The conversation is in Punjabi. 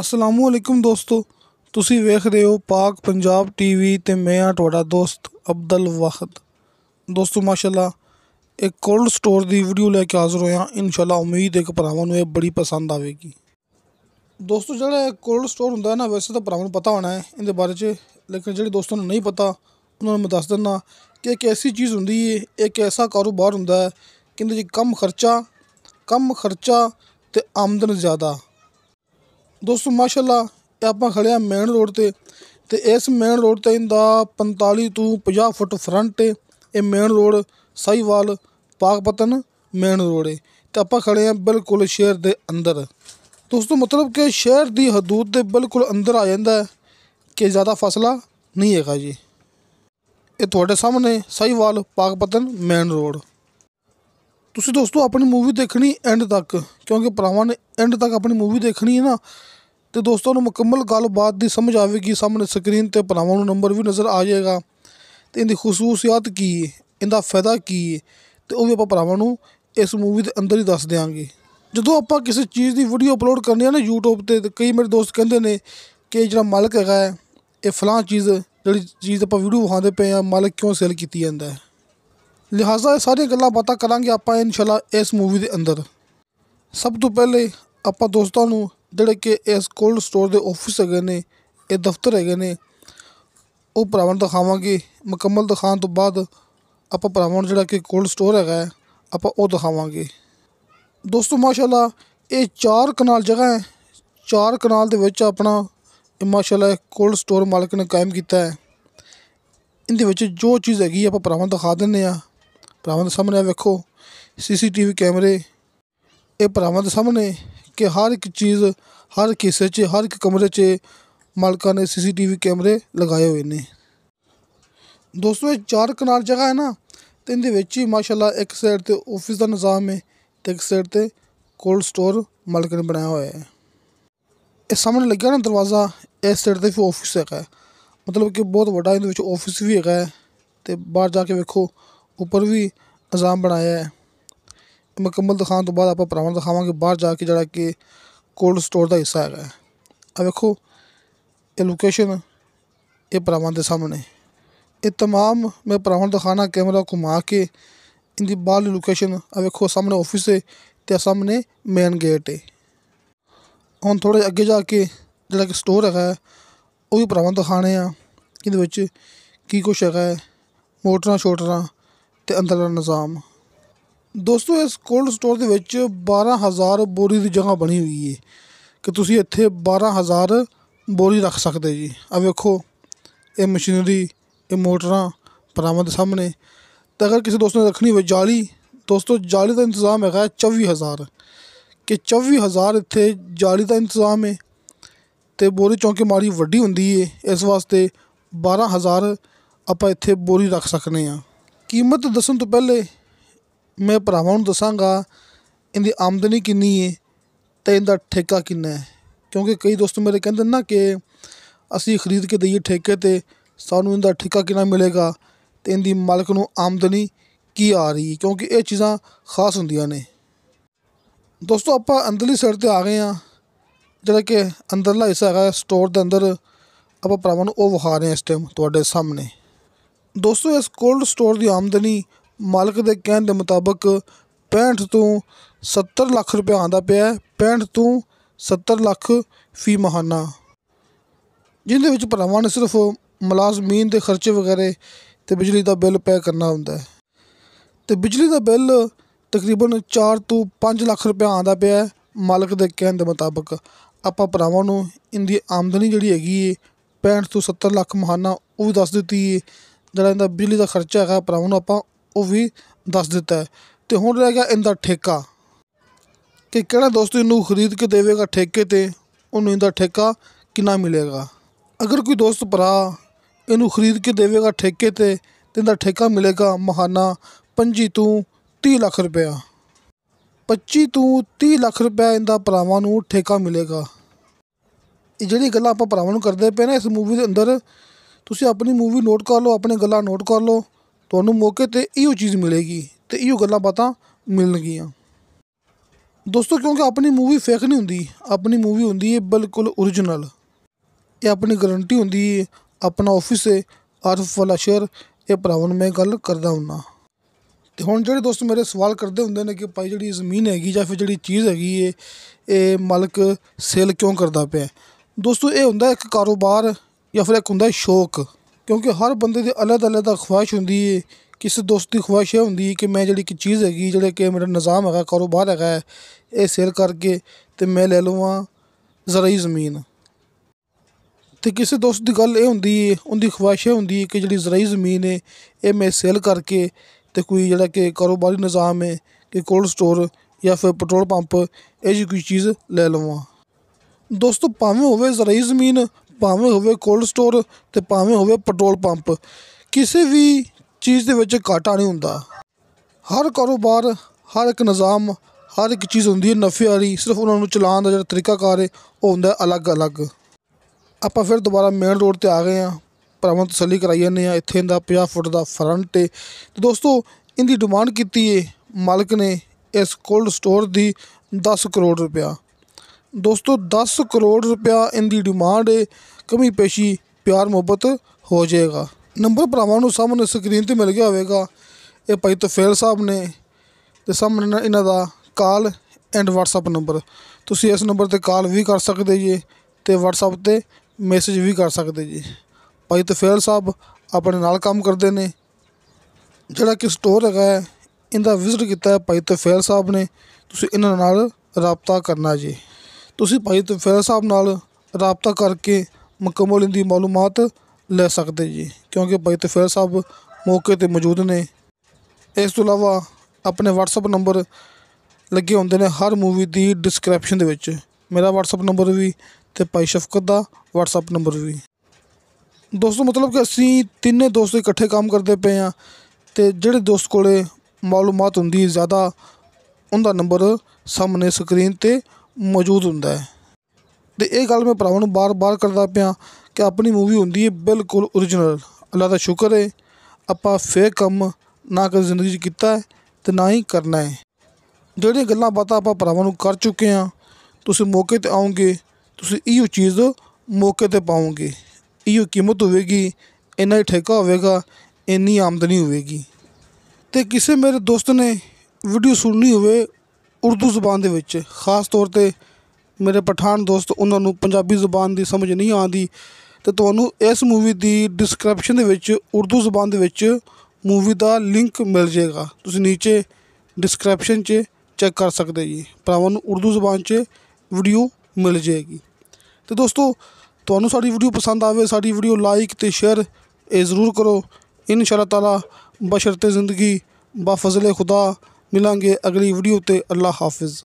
ਅਸਲਾਮੁਅਲੈਕਮ ਦੋਸਤੋ ਤੁਸੀਂ ਵੇਖ ਰਹੇ ਹੋ ਪਾਕ ਪੰਜਾਬ ਟੀਵੀ ਤੇ ਮੈਂ ਆ ਤੁਹਾਡਾ ਦੋਸਤ ਅਬਦਲ ਵਖਤ ਦੋਸਤੋ ਮਾਸ਼ਾਅੱਲਾ ਇੱਕ ਕੋਲਡ ਸਟੋਰ ਦੀ ਵੀਡੀਓ ਲੈ ਕੇ ਹਾਜ਼ਰ ਹੋਇਆ ਇਨਸ਼ਾਅੱਲਾ ਉਮੀਦ ਹੈ ਕਿ ਭਰਾਵਾਂ ਨੂੰ ਇਹ ਬੜੀ ਪਸੰਦ ਆਵੇਗੀ ਦੋਸਤੋ ਜਿਹੜਾ ਕੋਲਡ ਸਟੋਰ ਹੁੰਦਾ ਹੈ ਨਾ ਵੈਸੇ ਤਾਂ ਭਰਾਵਾਂ ਨੂੰ ਪਤਾ ਹੋਣਾ ਹੈ ਇਹਦੇ ਬਾਰੇ 'ਚ ਲੇਕਿਨ ਜਿਹੜੇ ਦੋਸਤਾਂ ਨੂੰ ਨਹੀਂ ਪਤਾ ਉਹਨਾਂ ਨੂੰ ਮੈਂ ਦੱਸ ਦਿੰਦਾ ਕਿ ਇੱਕ ਐਸੀ ਚੀਜ਼ ਹੁੰਦੀ ਹੈ ਇੱਕ ਐਸਾ ਕਾਰੋਬਾਰ ਹੁੰਦਾ ਹੈ ਕਿੰਦੇ ਜੀ ਕਮ ਖਰਚਾ ਕਮ ਖਰਚਾ ਤੇ ਆਮਦਨ ਜ਼ਿਆਦਾ ਦੋਸਤੋ ਮਾਸ਼ਾਅੱਲਾ ਆਪਾਂ ਖੜਿਆ ਮੇਨ ਰੋਡ ਤੇ ਤੇ ਇਸ ਮੇਨ ਰੋਡ ਤੇ ਇਹਦਾ 45 ਤੋਂ 50 ਫੁੱਟ ਫਰੰਟ ਹੈ ਇਹ main road Sahiwal Pakpattan main road ਹੈ ਤੇ ਆਪਾਂ ਖੜੇ ਆ ਬਿਲਕੁਲ ਸ਼ਹਿਰ ਦੇ ਅੰਦਰ ਦੋਸਤੋ ਮਤਲਬ ਕਿ ਸ਼ਹਿਰ ਦੀ ਹਦੂਦ ਦੇ ਬਿਲਕੁਲ ਅੰਦਰ ਆ ਜਾਂਦਾ ਹੈ ਕਿ ਜ਼ਿਆਦਾ ਫਾਸਲਾ ਨਹੀਂ ਹੈਗਾ ਜੀ ਇਹ ਤੁਹਾਡੇ ਸਾਹਮਣੇ ਸਾਈਵਾਲ ਪਾਕਪਤਨ ਮੇਨ ਰੋਡ ਤੁਸੀਂ ਦੋਸਤੋ ਆਪਣੀ ਮੂਵੀ ਦੇਖਣੀ ਐਂਡ ਤੱਕ ਕਿਉਂਕਿ ਭਰਾਵਾਂ ਨੇ ਐਂਡ ਤੱਕ ਆਪਣੀ ਮੂਵੀ ਦੇਖਣੀ ਹੈ ਨਾ ਤੇ ਦੋਸਤੋ ਨੂੰ ਮੁਕੰਮਲ ਗੱਲਬਾਤ ਦੀ ਸਮਝ ਆਵੇਗੀ ਸਾਹਮਣੇ ਸਕਰੀਨ ਤੇ ਭਰਾਵਾਂ ਨੂੰ ਨੰਬਰ ਵੀ ਨਜ਼ਰ ਆ ਜਾਏਗਾ ਤੇ ਇਹਦੀ ਖਸੂਸੀਅਤ ਕੀ ਹੈ ਇਹਦਾ ਫਾਇਦਾ ਕੀ ਹੈ ਤੇ ਉਹ ਵੀ ਆਪਾਂ ਭਰਾਵਾਂ ਨੂੰ ਇਸ ਮੂਵੀ ਦੇ ਅੰਦਰ ਹੀ ਦੱਸ ਦੇਵਾਂਗੇ ਜਦੋਂ ਆਪਾਂ ਕਿਸੇ ਚੀਜ਼ ਦੀ ਵੀਡੀਓ ਅਪਲੋਡ ਕਰਨੀ ਹੈ ਨਾ YouTube ਤੇ ਕਈ ਮੇਰੇ ਦੋਸਤ ਕਹਿੰਦੇ ਨੇ ਕਿ ਜਿਹੜਾ ਮਾਲਕ ਹੈਗਾ ਹੈ ਇਹ ਫਲਾਂ ਚੀਜ਼ ਜਿਹੜੀ ਚੀਜ਼ ਆਪਾਂ ਵੀਡੀਓ ਵਿਖਾਉਂਦੇ ਪਏ ਆ ਮਾਲਕ ਕਿਉਂ ਸੇਲ ਕੀਤੀ ਜਾਂਦਾ ਹੈ ਲਿਹਾਜ਼ਾ ਇਹ ਸਾਰੀਆਂ ਗੱਲਾਂ ਬਾਤਾਂ ਕਰਾਂਗੇ ਆਪਾਂ ਇਨਸ਼ਾਅੱਲਾ ਇਸ ਮੂਵੀ ਦੇ ਅੰਦਰ ਸਭ ਤੋਂ ਪਹਿਲੇ ਆਪਾਂ ਦੋਸਤਾਂ ਨੂੰ ਜਿਹੜੇ ਕਿ ਇਸ ਕੋਲਡ ਸਟੋਰ ਦੇ ਆਫਿਸ ਹੈਗੇ ਨੇ ਇਹ ਦਫ਼ਤਰ ਹੈਗੇ ਨੇ ਉਹ ਭਰਾਵਾਂ ਨੂੰ ਦਿਖਾਵਾਂਗੇ ਮੁਕੰਮਲ ਦਿਖਾਣ ਤੋਂ ਬਾਅਦ ਆਪਾਂ ਭਰਾਵਾਂ ਨੂੰ ਜਿਹੜਾ ਕਿ ਕੋਲਡ ਸਟੋਰ ਹੈਗਾ ਆਪਾਂ ਉਹ ਦਿਖਾਵਾਂਗੇ ਦੋਸਤੋ ਮਾਸ਼ਾਅੱਲਾ ਇਹ ਚਾਰ ਕਨਾਲ ਜਗ੍ਹਾ ਹੈ ਚਾਰ ਕਨਾਲ ਦੇ ਵਿੱਚ ਆਪਣਾ ਮਾਸ਼ਾਅੱਲਾ ਕੋਲਡ ਸਟੋਰ ਮਾਲਕ ਨੇ ਕਾਇਮ ਕੀਤਾ ਹੈ ਇਹਦੇ ਵਿੱਚ ਜੋ ਚੀਜ਼ ਹੈਗੀ ਆਪਾਂ ਭਰਾਵਾਂ ਦਿਖਾ ਦਿੰਨੇ ਆ ਭਰਾਵਾਂ ਦੇ ਸਾਹਮਣੇ ਵੇਖੋ ਸੀਸੀਟੀਵੀ ਕੈਮਰੇ ਇਹ ਭਰਾਵਾਂ ਦੇ ਸਾਹਮਣੇ ਕਿ ਹਰ ਇੱਕ ਚੀਜ਼ ਹਰ ਕਿਸੇ 'ਚ ਹਰ ਇੱਕ ਕਮਰੇ 'ਚ ਮਾਲਕਾਂ ਨੇ ਸੀਸੀਟੀਵੀ ਕੈਮਰੇ ਲਗਾਏ ਹੋਏ ਨੇ ਦੋਸਤੋ ਇਹ ਚਾਰ ਕਨਾਲ ਜਗ੍ਹਾ ਹੈ ਨਾ ਤੇ ਇਹਦੇ ਵਿੱਚ ਹੀ ਮਾਸ਼ਾਅੱਲਾ ਇੱਕ ਸਾਈਡ ਤੇ ਆਫਿਸ ਦਾ ਨਿਜ਼ਾਮ ਹੈ ਤੇ ਇੱਕ ਸਾਈਡ ਤੇ ਕੋਲਡ ਸਟੋਰ ਮਾਲਕ ਨੇ ਬਣਾਇਆ ਹੋਇਆ ਹੈ ਇਹ ਸਾਹਮਣੇ ਲੱਗਿਆ ਨਾ ਦਰਵਾਜ਼ਾ ਇਸ ਸਾਈਡ ਤੇ ਵੀ ਆਫਿਸ ਹੈਗਾ ਮਤਲਬ ਕਿ ਬਹੁਤ ਵੱਡਾ ਇਹਦੇ ਵਿੱਚ ਆਫਿਸ ਵੀ ਹੈਗਾ ਤੇ ਬਾਹਰ ਜਾ ਕੇ ਵੇਖੋ ਉੱਪਰ ਵੀ ਨਿਜ਼ਾਮ ਬਣਾਇਆ ਹੈ ਮੁਕੰਮਲ ਦਿਖਾਉਣ ਤੋਂ ਬਾਅਦ ਆਪਾਂ ਪ੍ਰਾਵਨ ਦਿਖਾਵਾਂਗੇ ਬਾਹਰ ਜਾ ਕੇ ਜਿਹੜਾ ਕਿ ਕੋਲਡ ਸਟੋਰ ਦਾ ਹਿੱਸਾ ਹੈਗਾ ਆ ਵੇਖੋ ਇਹ ਲੋਕੇਸ਼ਨ ਇਹ ਪ੍ਰਾਵਨ ਦੇ ਸਾਹਮਣੇ ਇਹ तमाम ਮੈਂ ਪ੍ਰਾਵਨ ਦਿਖਾਣਾ ਕੈਮਰਾ ਘੁਮਾ ਕੇ ਇਹਦੀ ਬਾਹਰ ਲੋਕੇਸ਼ਨ ਆ ਵੇਖੋ ਸਾਹਮਣੇ ਆਫਿਸ ਹੈ ਤੇ ਸਾਹਮਣੇ ਮੇਨ ਗੇਟ ਹੈ ਹੁਣ ਥੋੜੇ ਅੱਗੇ ਜਾ ਕੇ ਜਿਹੜਾ ਕਿ ਸਟੋਰ ਹੈਗਾ ਉਹ ਵੀ ਪ੍ਰਾਵਨ ਦਿਖਾਣੇ ਆ ਇਹਦੇ ਵਿੱਚ ਕੀ ਕੁਛ ਹੈਗਾ ਮੋਟਰਾਂ ਛੋਟਰਾਂ ਤੇ ਅੰਦਰਲਾ ਨਿਜ਼ਾਮ ਦੋਸਤੋ ਇਸ ਕੋਲਡ ਸਟੋਰ ਦੇ ਵਿੱਚ 12000 ਬੋਰੀ ਦੀ ਜਗ੍ਹਾ ਬਣੀ ਹੋਈ ਹੈ ਕਿ ਤੁਸੀਂ ਇੱਥੇ 12000 ਬੋਰੀ ਰੱਖ ਸਕਦੇ ਜੀ ਆ ਵੇਖੋ ਇਹ ਮਸ਼ੀਨਰੀ ਇਹ ਮੋਟਰਾਂ ਪਰਾਮਦ ਸਾਹਮਣੇ ਤਾਂ ਅਗਰ ਕਿਸੇ ਦੋਸਤ ਨੇ ਰੱਖਣੀ ਹੋਵੇ ਜਾਲੀ ਦੋਸਤੋ ਜਾਲੀ ਦਾ ਇੰਤਜ਼ਾਮ ਹੈਗਾ 24000 ਕਿ 24000 ਇੱਥੇ ਜਾਲੀ ਦਾ ਇੰਤਜ਼ਾਮ ਹੈ ਤੇ ਬੋਰੀ ਚੌਂਕੇ ਮਾਰੀ ਵੱਡੀ ਹੁੰਦੀ ਏ ਇਸ ਵਾਸਤੇ 12000 ਆਪਾਂ ਇੱਥੇ ਬੋਰੀ ਰੱਖ ਸਕਨੇ ਆ ਕੀਮਤ ਦੱਸਣ ਤੋਂ ਪਹਿਲੇ ਮੈਂ ਭਰਾਵਾਂ ਨੂੰ ਦੱਸਾਂਗਾ ਇਹਦੀ ਆਮਦਨੀ ਕਿੰਨੀ ਹੈ ਤੇ ਇਹਦਾ ਠੇਕਾ ਕਿੰਨਾ ਹੈ ਕਿਉਂਕਿ ਕਈ ਦੋਸਤ ਮੇਰੇ ਕਹਿੰਦੇ ਨਾ ਕਿ ਅਸੀਂ ਖਰੀਦ ਕੇ ਦਈਏ ਠੇਕੇ 'ਤੇ ਸਾਨੂੰ ਇਹਦਾ ਠੇਕਾ ਕਿੰਨਾ ਮਿਲੇਗਾ ਤੇ ਇਹਦੀ ਮਾਲਕ ਨੂੰ ਆਮਦਨੀ ਕੀ ਆ ਰਹੀ ਹੈ ਕਿਉਂਕਿ ਇਹ ਚੀਜ਼ਾਂ ਖਾਸ ਹੁੰਦੀਆਂ ਨੇ ਦੋਸਤੋ ਆਪਾਂ ਅੰਦਰਲੀ ਸਾਈਡ ਤੇ ਆ ਗਏ ਆ ਜਿਹੜਾ ਕਿ ਅੰਦਰਲਾ ਹਿੱਸਾ ਹੈਗਾ ਸਟੋਰ ਦੇ ਅੰਦਰ ਆਪਾਂ ਭਰਾਵਾਂ ਨੂੰ ਉਹ ਵਿਖਾ ਰਹੇ ਹਾਂ ਇਸ ਟਾਈਮ ਤੁਹਾਡੇ ਸਾਹਮਣੇ ਦੋਸਤੋ ਇਸ ਕੋਲਡ ਸਟੋਰ ਦੀ ਆਮਦਨੀ ਮਾਲਕ ਦੇ ਕਹਿਣ ਦੇ ਮੁਤਾਬਕ 65 ਤੋਂ 70 ਲੱਖ ਰੁਪਏ ਆਂਦਾ ਪਿਆ 65 ਤੋਂ 70 ਲੱਖ ਫੀ ਮਹਾਨਾ ਜਿੰਦੇ ਵਿੱਚ ਭਰਾਵਾਂ ਨੇ ਸਿਰਫ ਮਲਾਜ਼ਮੀਨ ਦੇ ਖਰਚੇ ਵਗੈਰੇ ਤੇ ਬਿਜਲੀ ਦਾ ਬਿੱਲ ਪੇ ਕਰਨਾ ਹੁੰਦਾ ਹੈ ਤੇ ਬਿਜਲੀ ਦਾ ਬਿੱਲ ਤਕਰੀਬਨ 4 ਤੋਂ 5 ਲੱਖ ਰੁਪਏ ਆਂਦਾ ਪਿਆ ਮਾਲਕ ਦੇ ਕਹਿਣ ਦੇ ਮੁਤਾਬਕ ਆਪਾਂ ਭਰਾਵਾਂ ਨੂੰ ਇੰਦੀ ਆਮਦਨੀ ਜਿਹੜੀ ਹੈਗੀ ਏ 65 ਤੋਂ 70 ਲੱਖ ਮਹਾਨਾ ਉਹ ਦੱਸ ਦਿੱਤੀ ਜਿਹੜਾ ਇਹਦਾ ਬਿਜਲੀ ਦਾ ਖਰਚਾ ਹੈਗਾ ਭਰਾਵਾਂ ਨੂੰ ਆਪਾਂ ਉਹ ਵੀ ਦੱਸ ਦਿੱਤਾ ਤੇ ਹੁਣ ਰਹਿ ਗਿਆ ਇਹਦਾ ਠੇਕਾ ਕਿ ਕਿਹੜਾ ਦੋਸਤ ਇਹਨੂੰ ਖਰੀਦ ਕੇ ਦੇਵੇਗਾ ਠੇਕੇ ਤੇ ਉਹਨੂੰ ਇਹਦਾ ਠੇਕਾ ਕਿੰਨਾ ਮਿਲੇਗਾ ਅਗਰ ਕੋਈ ਦੋਸਤ ਭਰਾ ਇਹਨੂੰ ਖਰੀਦ ਕੇ ਦੇਵੇਗਾ ਠੇਕੇ ਤੇ ਇਹਦਾ ਠੇਕਾ ਮਿਲੇਗਾ ਮਹਾਨਾ 25 ਤੋਂ 30 ਲੱਖ ਰੁਪਇਆ 25 ਤੋਂ 30 ਲੱਖ ਰੁਪਇਆ ਇਹਦਾ ਭਰਾਵਾਂ ਨੂੰ ਠੇਕਾ ਮਿਲੇਗਾ ਇਹ ਜਿਹੜੀ ਗੱਲਾਂ ਆਪਾਂ ਭਰਾਵਾਂ ਨੂੰ ਕਰਦੇ ਪਏ ਨਾ ਇਸ ਮੂਵੀ ਦੇ ਅੰਦਰ ਤੁਸੀਂ ਆਪਣੀ ਮੂਵੀ ਨੋਟ ਕਰ ਲਓ ਆਪਣੇ ਗੱਲਾਂ ਨੋਟ ਕਰ ਲਓ ਤੁਹਾਨੂੰ ਮੌਕੇ ਤੇ ਇਹੋ ਚੀਜ਼ ਮਿਲੇਗੀ ਤੇ ਇਹੋ ਗੱਲਾਂ ਬਾਤਾਂ ਮਿਲਣਗੀਆਂ ਦੋਸਤੋ ਕਿਉਂਕਿ ਆਪਣੀ ਮੂਵੀ ਫੇਕ ਨਹੀਂ ਹੁੰਦੀ ਆਪਣੀ ਮੂਵੀ ਹੁੰਦੀ ਹੈ ਬਿਲਕੁਲ origignal ਇਹ ਆਪਣੀ ਗਾਰੰਟੀ ਹੁੰਦੀ ਹੈ ਆਪਣਾ ਆਫਿਸ ਹੈ ਆਰਫ ਵਾਲਾ ਸ਼ਹਿਰ ਇਹ ਭਰਾਵਾਂ ਨੂੰ ਮੈਂ ਗੱਲ ਕਰਦਾ ਹੁੰਨਾ ਤੇ ਹੁਣ ਜਿਹੜੇ ਦੋਸਤ ਮੇਰੇ ਸਵਾਲ ਕਰਦੇ ਹੁੰਦੇ ਨੇ ਕਿ ਭਾਈ ਜਿਹੜੀ ਜ਼ਮੀਨ ਹੈਗੀ ਜਾਂ ਫਿਰ ਜਿਹੜੀ ਚੀਜ਼ ਹੈਗੀ ਏ ਇਹ ਮਾਲਕ ਸੇਲ ਕਿਉਂ ਕਰਦਾ ਪਿਆ ਦੋਸਤੋ ਇਹ ਹੁੰਦਾ ਇੱਕ ਕਾਰੋਬਾਰ ਜਾਂ ਫਿਰ ਇੱਕ ਹੁੰਦਾ ਸ਼ੌਕ ਕਿਉਂਕਿ ਹਰ ਬੰਦੇ ਦੀ ਅਲੱਗ-ਅਲੱਗ ਖੁਆਇਸ਼ ਹੁੰਦੀ ਹੈ ਕਿਸੇ ਦੋਸਤ ਦੀ ਖੁਆਇਸ਼ ਇਹ ਹੁੰਦੀ ਹੈ ਕਿ ਮੈਂ ਜਿਹੜੀ ਕਿ ਚੀਜ਼ ਹੈਗੀ ਜਿਹੜੇ ਕਿ ਮੇਰਾ ਨਿਜ਼ਾਮ ਹੈਗਾ ਕਾਰੋਬਾਰ ਹੈਗਾ ਇਹ ਸੇਲ ਕਰਕੇ ਤੇ ਮੈਂ ਲੈ ਲਵਾਂ ਜ਼ਰਾਈ ਜ਼ਮੀਨ ਤੇ ਕਿਸੇ ਦੋਸਤ ਦੀ ਗੱਲ ਇਹ ਹੁੰਦੀ ਹੈ ਉਹਦੀ ਖੁਆਇਸ਼ ਹੁੰਦੀ ਹੈ ਕਿ ਜਿਹੜੀ ਜ਼ਰਾਈ ਜ਼ਮੀਨ ਹੈ ਇਹ ਮੈਂ ਸੇਲ ਕਰਕੇ ਤੇ ਕੋਈ ਜਿਹੜਾ ਕਿ ਕਾਰੋਬਾਰੀ ਨਿਜ਼ਾਮ ਹੈ ਕਿ ਕੋਲਡ ਸਟੋਰ ਜਾਂ ਫਿਰ ਪੈਟਰੋਲ ਪੰਪ ਇਹ ਜੀ ਕੋਈ ਚੀਜ਼ ਲੈ ਲਵਾਂ ਦੋਸਤੋ ਭਾਵੇਂ ਹੋਵੇ ਜ਼ਰਾਈ ਜ਼ਮੀਨ ਭਾਵੇਂ ਹੋਵੇ ਕੋਲਡ ਸਟੋਰ ਤੇ ਭਾਵੇਂ ਹੋਵੇ ਪੈਟਰੋਲ ਪੰਪ ਕਿਸੇ ਵੀ ਚੀਜ਼ ਦੇ ਵਿੱਚ ਘਾਟਾ ਨਹੀਂ ਹੁੰਦਾ ਹਰ ਕਾਰੋਬਾਰ ਹਰ ਇੱਕ ਨਿਜ਼ਾਮ ਹਰ ਇੱਕ ਚੀਜ਼ ਹੁੰਦੀ ਹੈ ਨਫੇ ਵਾਲੀ ਸਿਰਫ ਉਹਨਾਂ ਨੂੰ ਚਲਾਉਣ ਦਾ ਜਿਹੜਾ ਤਰੀਕਾਕਾਰ ਹੈ ਉਹ ਹੁੰਦਾ ਅਲੱਗ-ਅਲੱਗ ਆਪਾਂ ਫਿਰ ਦੁਬਾਰਾ ਮੇਨ ਰੋਡ ਤੇ ਆ ਗਏ ਆ ਭਰਾਵਾਂ ਤਸੱਲੀ ਕਰਾਈ ਜਾਂਦੇ ਆ ਇੱਥੇ ਦਾ 50 ਫੁੱਟ ਦਾ ਫਰੰਟ ਹੈ ਤੇ ਦੋਸਤੋ ਇਹਦੀ ਡਿਮਾਂਡ ਕੀਤੀ ਹੈ ਮਾਲਕ ਨੇ ਇਸ ਕੋਲਡ ਸਟੋਰ ਦੀ 10 ਕਰੋੜ ਰੁਪਇਆ ਦੋਸਤੋ 10 ਕਰੋੜ ਇਨ ਦੀ ਡਿਮਾਂਡ ਹੈ ਕਮੀ ਪੇਸ਼ੀ ਪਿਆਰ ਮੁਹੱਬਤ ਹੋ ਜਾਏਗਾ ਨੰਬਰ ਭਰਾਵਾਂ ਨੂੰ ਸਾਹਮਣੇ ਸਕਰੀਨ ਤੇ ਮਿਲ ਗਿਆ ਹੋਵੇਗਾ ਇਹ ਭਾਈ ਤਫੇਲ ਸਾਹਿਬ ਨੇ ਤੇ ਸਾਹਮਣੇ ਇਹਨਾਂ ਦਾ ਕਾਲ ਐਂਡ WhatsApp ਨੰਬਰ ਤੁਸੀਂ ਇਸ ਨੰਬਰ ਤੇ ਕਾਲ ਵੀ ਕਰ ਸਕਦੇ ਜੀ ਤੇ WhatsApp ਤੇ ਮੈਸੇਜ ਵੀ ਕਰ ਸਕਦੇ ਜੀ ਭਾਈ ਤਫੇਲ ਸਾਹਿਬ ਆਪਣੇ ਨਾਲ ਕੰਮ ਕਰਦੇ ਨੇ ਜਿਹੜਾ ਕਿ ਸਟੋਰ ਹੈਗਾ ਇਹਦਾ ਵਿਜ਼ਿਟ ਕੀਤਾ ਹੈ ਭਾਈ ਤਫੇਲ ਸਾਹਿਬ ਨੇ ਤੁਸੀਂ ਇਹਨਾਂ ਨਾਲ ਰابطਾ ਕਰਨਾ ਜੀ ਤੁਸੀਂ ਭਾਈ ਤਫੈਲ ਸਾਹਿਬ ਨਾਲ ਰਾਬਤਾ ਕਰਕੇ ਮੁਕੰਮਲ ਦੀ ਮਾਲੂਮਾਤ ਲੈ ਸਕਦੇ ਜੀ ਕਿਉਂਕਿ ਭਾਈ ਤਫੈਲ ਸਾਹਿਬ ਮੌਕੇ ਤੇ ਮੌਜੂਦ ਨੇ ਇਸ ਤੋਂ ਇਲਾਵਾ ਆਪਣੇ WhatsApp ਨੰਬਰ ਲੱਗੇ ਹੁੰਦੇ ਨੇ ਹਰ ਮੂਵੀ ਦੀ ਡਿਸਕ੍ਰਿਪਸ਼ਨ ਦੇ ਵਿੱਚ ਮੇਰਾ WhatsApp ਨੰਬਰ ਵੀ ਤੇ ਭਾਈ ਸ਼ਫਕਤ ਦਾ WhatsApp ਨੰਬਰ ਵੀ ਦੋਸਤੋ ਮਤਲਬ ਕਿ ਅਸੀਂ ਤਿੰਨੇ ਦੋਸਤ ਇਕੱਠੇ ਕੰਮ ਕਰਦੇ ਪਏ ਆ ਤੇ ਜਿਹੜੇ ਦੋਸਤ ਕੋਲੇ ਮਾਲੂਮਾਤ ਹੁੰਦੀ ਜ਼ਿਆਦਾ ਉਹਦਾ ਨੰਬਰ ਸਾਹਮਣੇ ਸਕਰੀਨ ਤੇ ਮੌਜੂਦ ਹੁੰਦਾ ਹੈ ਤੇ ਇਹ ਗੱਲ ਮੈਂ ਭਰਾਵਾਂ ਨੂੰ ਬਾਰ-ਬਾਰ ਕਰਦਾ ਪਿਆ ਕਿ ਆਪਣੀ ਮੂਵੀ ਹੁੰਦੀ ਹੈ ਬਿਲਕੁਲ origignal ਅੱਲਾ ਦਾ ਸ਼ੁਕਰ ਹੈ ਆਪਾਂ ਫੇਕ ਕੰਮ ਨਾ ਕਰ ਜ਼ਿੰਦਗੀ 'ਚ ਕੀਤਾ ਤੇ ਨਾ ਹੀ ਕਰਨਾ ਹੈ ਜਿਹੜੀਆਂ ਗੱਲਾਂ ਬਾਤਾਂ ਆਪਾਂ ਭਰਾਵਾਂ ਨੂੰ ਕਰ ਚੁੱਕੇ ਆ ਤੁਸੀਂ ਮੌਕੇ ਤੇ ਆਉਂਗੇ ਤੁਸੀਂ ਇਹੋ ਚੀਜ਼ ਮੌਕੇ ਤੇ ਪਾਉਂਗੇ ਇਹੋ ਕੀਮਤ ਹੋਵੇਗੀ ਇੰਨਾ ਹੀ ਠੇਕਾ ਹੋਵੇਗਾ ਇੰਨੀ ਆਮਦਨੀ ਹੋਵੇਗੀ ਤੇ ਕਿਸੇ ਮੇਰੇ ਦੋਸਤ ਨੇ ਵੀਡੀਓ ਸੁਣਨੀ ਹੋਵੇ ਉਰਦੂ ਜ਼ੁਬਾਨ ਦੇ ਵਿੱਚ ਖਾਸ ਤੌਰ ਤੇ ਮੇਰੇ ਪਠਾਨ ਦੋਸਤ ਉਹਨਾਂ ਨੂੰ ਪੰਜਾਬੀ ਜ਼ੁਬਾਨ ਦੀ ਸਮਝ ਨਹੀਂ ਆਉਂਦੀ ਤੇ ਤੁਹਾਨੂੰ ਇਸ ਮੂਵੀ ਦੀ ਡਿਸਕ੍ਰਿਪਸ਼ਨ ਦੇ ਵਿੱਚ ਉਰਦੂ ਜ਼ੁਬਾਨ ਦੇ ਵਿੱਚ ਮੂਵੀ ਦਾ ਲਿੰਕ ਮਿਲ ਜਾਏਗਾ ਤੁਸੀਂ ਨੀਚੇ ਡਿਸਕ੍ਰਿਪਸ਼ਨ 'ਚ ਚੈੱਕ ਕਰ ਸਕਦੇ ਜੀ ਭਰਾਵਾਂ ਨੂੰ ਉਰਦੂ ਜ਼ੁਬਾਨ 'ਚ ਵੀਡੀਓ ਮਿਲ ਜਾਏਗੀ ਤੇ ਦੋਸਤੋ ਤੁਹਾਨੂੰ ਸਾਡੀ ਵੀਡੀਓ ਪਸੰਦ ਆਵੇ ਸਾਡੀ ਵੀਡੀਓ ਲਾਈਕ ਤੇ ਸ਼ੇਅਰ ਇਹ ਜ਼ਰੂਰ ਕਰੋ ਇਨਸ਼ਾ ਅੱਲਾਹ ਤਾਲਾ ਬਸ਼ਰਤੇ ਜ਼ਿੰਦਗੀ ਬਾ ਖੁਦਾ ਮਿਲਾਂਗੇ ਅਗਲੀ ਵੀਡੀਓ ਤੇ ਅੱਲਾ ਹਾਫਿਜ਼